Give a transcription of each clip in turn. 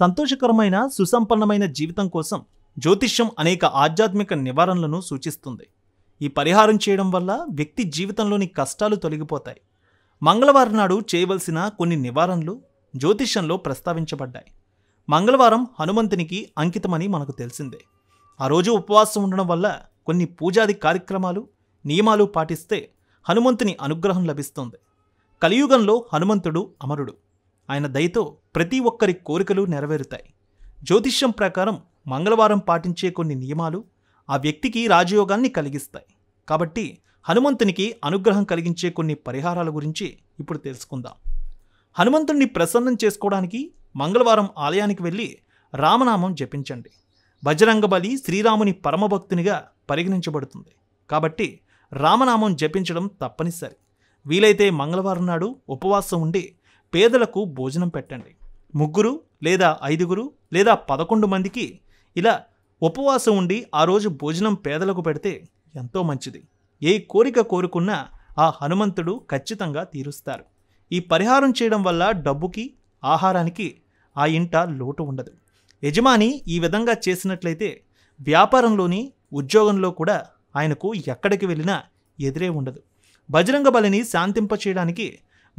సంతోషకరమైన సుసంపన్నమైన జీవితం కోసం జ్యోతిష్యం అనేక ఆధ్యాత్మిక నివారణలను సూచిస్తుంది ఈ పరిహారం చేయడం వల్ల వ్యక్తి జీవితంలోని కష్టాలు తొలగిపోతాయి మంగళవారం నాడు చేయవలసిన కొన్ని నివారణలు జ్యోతిష్యంలో ప్రస్తావించబడ్డాయి మంగళవారం హనుమంతునికి అంకితమని మనకు తెలిసిందే ఆ రోజు ఉపవాసం ఉండడం వల్ల కొన్ని పూజాది కార్యక్రమాలు నియమాలు పాటిస్తే హనుమంతుని అనుగ్రహం లభిస్తుంది కలియుగంలో హనుమంతుడు అమరుడు ఆయన దయతో ప్రతి ఒక్కరి కోరికలు నెరవేరుతాయి జ్యోతిష్యం ప్రకారం మంగళవారం పాటించే కొన్ని నియమాలు ఆ వ్యక్తికి రాజయోగాన్ని కలిగిస్తాయి కాబట్టి హనుమంతునికి అనుగ్రహం కలిగించే కొన్ని పరిహారాల గురించి ఇప్పుడు తెలుసుకుందాం హనుమంతుణ్ణి ప్రసన్నం చేసుకోవడానికి మంగళవారం ఆలయానికి వెళ్ళి రామనామం జపించండి బజరంగబలి శ్రీరాముని పరమభక్తునిగా పరిగణించబడుతుంది కాబట్టి రామనామం జపించడం తప్పనిసరి వీలైతే మంగళవారం నాడు ఉపవాసం ఉండి పేదలకు భోజనం పెట్టండి ముగ్గురు లేదా ఐదుగురు లేదా పదకొండు మందికి ఇలా ఉపవాసం ఉండి ఆ రోజు భోజనం పేదలకు పెడితే ఎంతో మంచిది ఏ కోరిక కోరుకున్నా ఆ హనుమంతుడు ఖచ్చితంగా తీరుస్తారు ఈ పరిహారం చేయడం వల్ల డబ్బుకి ఆహారానికి ఆ ఇంట లోటు ఉండదు యజమాని ఈ విధంగా చేసినట్లయితే వ్యాపారంలోని ఉద్యోగంలో కూడా ఆయనకు ఎక్కడికి వెళ్ళినా ఎదురే ఉండదు బజరంగ బలిని శాంతింపచేయడానికి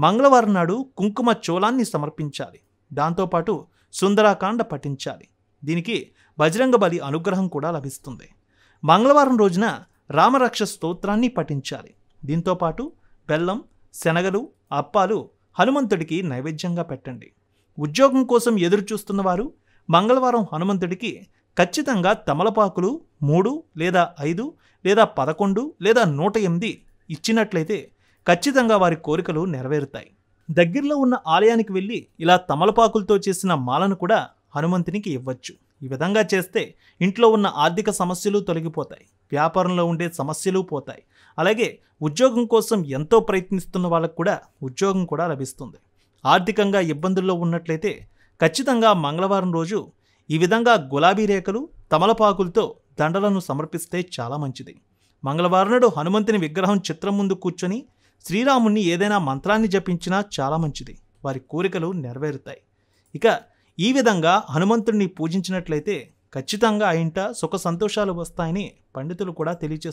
మంగళవారం నాడు కుంకుమ చోళాన్ని సమర్పించాలి దాంతోపాటు సుందరాకాండ పఠించాలి దీనికి బజరంగ బలి అనుగ్రహం కూడా లభిస్తుంది మంగళవారం రోజున రామరక్ష స్తోత్రాన్ని పఠించాలి దీంతోపాటు బెల్లం శనగలు అప్పాలు హనుమంతుడికి నైవేద్యంగా పెట్టండి ఉద్యోగం కోసం ఎదురు వారు మంగళవారం హనుమంతుడికి ఖచ్చితంగా తమలపాకులు మూడు లేదా ఐదు లేదా పదకొండు లేదా నూట ఎనిమిది ఇచ్చినట్లయితే ఖచ్చితంగా వారి కోరికలు నెరవేరుతాయి దగ్గరలో ఉన్న ఆలయానికి వెళ్ళి ఇలా తమలపాకులతో చేసిన మాలను కూడా హనుమంతునికి ఇవ్వచ్చు ఈ విధంగా చేస్తే ఇంట్లో ఉన్న ఆర్థిక సమస్యలు తొలగిపోతాయి వ్యాపారంలో ఉండే సమస్యలు పోతాయి అలాగే ఉద్యోగం కోసం ఎంతో ప్రయత్నిస్తున్న వాళ్ళకు కూడా ఉద్యోగం కూడా లభిస్తుంది ఆర్థికంగా ఇబ్బందుల్లో ఉన్నట్లయితే ఖచ్చితంగా మంగళవారం రోజు ఈ విధంగా గులాబీ రేఖలు తమలపాకులతో దండలను సమర్పిస్తే చాలా మంచిది మంగళవారం నాడు హనుమంతుని విగ్రహం చిత్రం ముందు కూర్చొని శ్రీరాముణ్ణి ఏదైనా మంత్రాన్ని జపించినా చాలా మంచిది వారి కోరికలు నెరవేరుతాయి ఇక ఈ విధంగా హనుమంతుడిని పూజించినట్లయితే ఖచ్చితంగా ఆ ఇంట సుఖ సంతోషాలు వస్తాయని పండితులు కూడా తెలియచేస్తారు